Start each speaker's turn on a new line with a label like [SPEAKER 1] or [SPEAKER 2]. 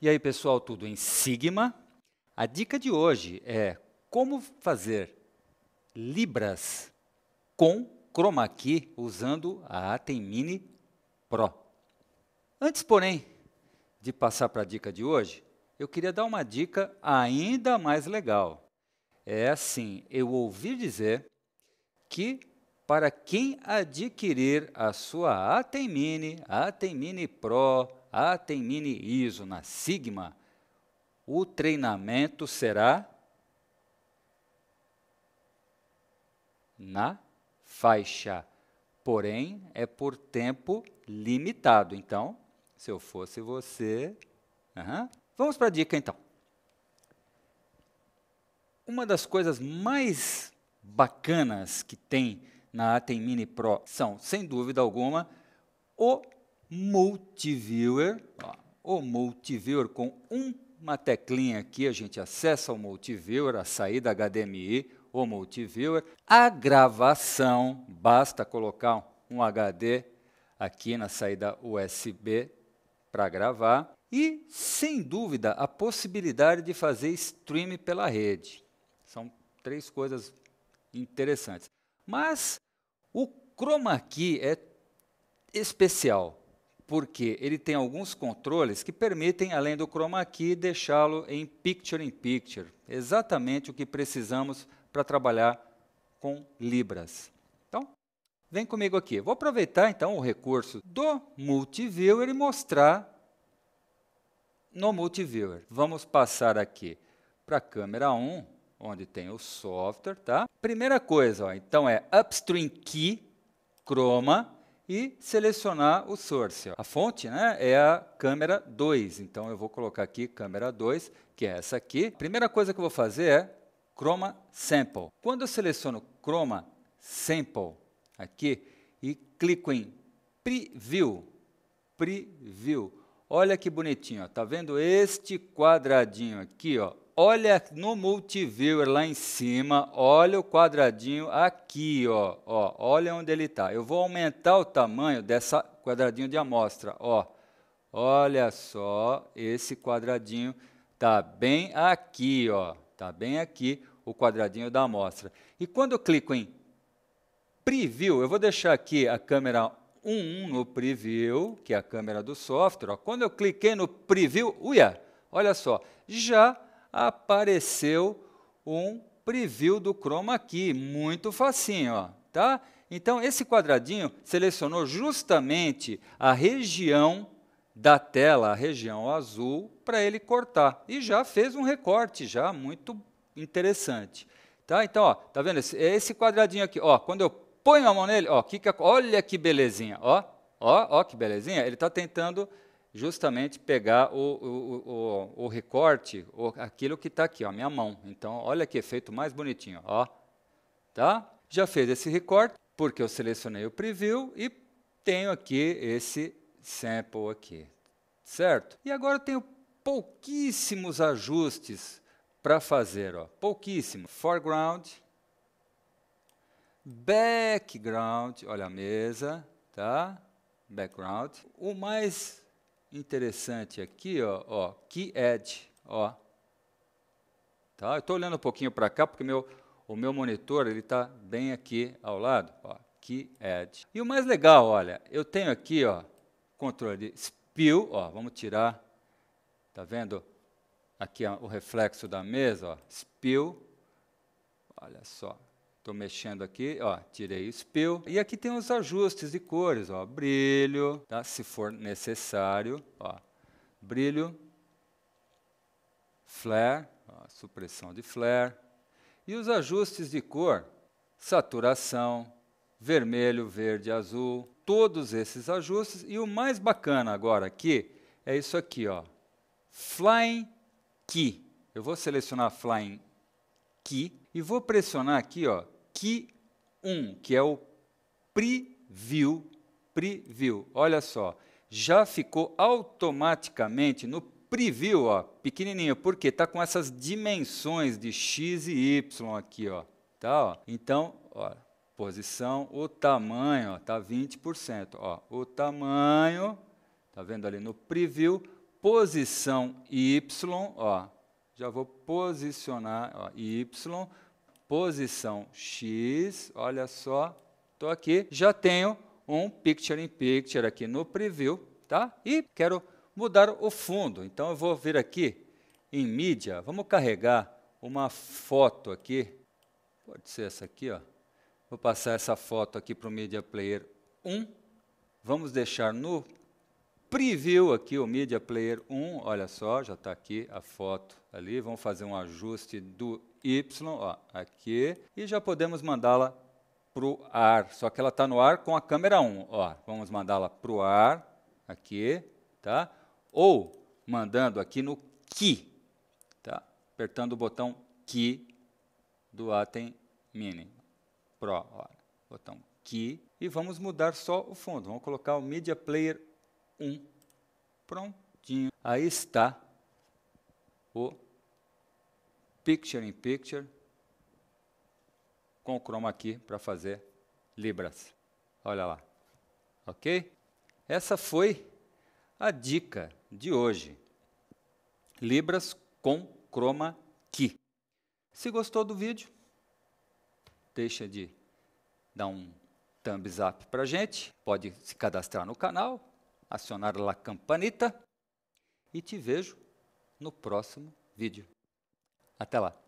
[SPEAKER 1] E aí, pessoal, tudo em Sigma. A dica de hoje é como fazer libras com chroma key usando a Atem Mini Pro. Antes, porém, de passar para a dica de hoje, eu queria dar uma dica ainda mais legal. É assim, eu ouvi dizer que para quem adquirir a sua Atem Mini, Atem Mini Pro, Mini ISO, na Sigma, o treinamento será na faixa, porém é por tempo limitado. Então, se eu fosse você. Uhum. Vamos para a dica então. Uma das coisas mais bacanas que tem na Atem Mini Pro são, sem dúvida alguma, o Multiviewer, ó, o Multiviewer com uma teclinha aqui, a gente acessa o Multiviewer, a saída HDMI, o Multiviewer. A gravação, basta colocar um HD aqui na saída USB para gravar. E, sem dúvida, a possibilidade de fazer stream pela rede. São três coisas interessantes. Mas o chroma key é especial porque ele tem alguns controles que permitem, além do chroma key, deixá-lo em picture in picture, exatamente o que precisamos para trabalhar com libras. Então, vem comigo aqui. Vou aproveitar então o recurso do Multiviewer e mostrar no Multiviewer. Vamos passar aqui para a câmera 1, onde tem o software, tá? Primeira coisa, ó, então é upstream key, chroma e selecionar o source. A fonte né, é a câmera 2, então eu vou colocar aqui câmera 2, que é essa aqui. A primeira coisa que eu vou fazer é Chroma Sample. Quando eu seleciono Chroma Sample aqui e clico em Preview, Preview, olha que bonitinho, ó. tá vendo este quadradinho aqui, ó, Olha no multiviewer lá em cima, olha o quadradinho aqui, ó, ó, olha onde ele está. Eu vou aumentar o tamanho dessa quadradinho de amostra, ó. Olha só, esse quadradinho está bem aqui, ó, está bem aqui o quadradinho da amostra. E quando eu clico em preview, eu vou deixar aqui a câmera 1 no preview, que é a câmera do software. Ó. Quando eu cliquei no preview, uia, olha só, já apareceu um preview do chroma aqui, muito facinho, ó, tá? Então esse quadradinho selecionou justamente a região da tela, a região azul, para ele cortar e já fez um recorte já muito interessante, tá? Então, ó, tá vendo esse, é esse quadradinho aqui, ó, quando eu ponho a mão nele, ó, que, olha que belezinha, ó, ó, ó que belezinha, ele está tentando justamente pegar o, o, o, o recorte, aquilo que está aqui, a minha mão. Então, olha que efeito mais bonitinho. Ó. Tá? Já fez esse recorte, porque eu selecionei o preview e tenho aqui esse sample aqui, certo? E agora eu tenho pouquíssimos ajustes para fazer, ó, pouquíssimo. Foreground, background, olha a mesa, tá? Background. O mais interessante aqui, ó, ó key edge, ó. Tá? Eu estou olhando um pouquinho para cá porque meu, o meu monitor ele está bem aqui ao lado, ó, key edge. E o mais legal, olha, eu tenho aqui, ó, controle spill, ó, vamos tirar, tá vendo? Aqui ó, o reflexo da mesa, ó, spill. Olha só, Estou mexendo aqui, ó, tirei o spill. E aqui tem os ajustes de cores, ó, brilho, tá? se for necessário, ó, brilho, flare, ó, supressão de flare. E os ajustes de cor, saturação, vermelho, verde, azul, todos esses ajustes. E o mais bacana agora aqui é isso aqui, ó, Flying Key. Eu vou selecionar Flying Key e vou pressionar aqui, ó, aqui um, que é o preview, preview. Olha só, já ficou automaticamente no preview, ó, pequenininho, porque tá com essas dimensões de x e y aqui, ó, tá? Ó. Então, ó, posição, o tamanho, ó, tá 20%, ó, o tamanho, tá vendo ali no preview, posição y, ó, já vou posicionar ó, y posição X, olha só, estou aqui, já tenho um Picture in Picture aqui no Preview, tá? E quero mudar o fundo, então eu vou vir aqui em mídia, vamos carregar uma foto aqui, pode ser essa aqui, ó. Vou passar essa foto aqui para o Media Player 1, vamos deixar no preview aqui, o Media Player 1, olha só, já está aqui a foto ali, vamos fazer um ajuste do Y, ó, aqui, e já podemos mandá-la para o ar, só que ela está no ar com a câmera 1, ó, vamos mandá-la para o ar, aqui, tá? Ou mandando aqui no key, tá? Apertando o botão key do Atem Mini Pro, ó, botão key e vamos mudar só o fundo, vamos colocar o Media Player um. Prontinho. Aí está o Picture in Picture com o chroma aqui para fazer libras. Olha lá. Ok? Essa foi a dica de hoje. Libras com chroma key. Se gostou do vídeo, deixa de dar um thumbs up para gente. Pode se cadastrar no canal, acionar a campanita e te vejo no próximo vídeo. Até lá!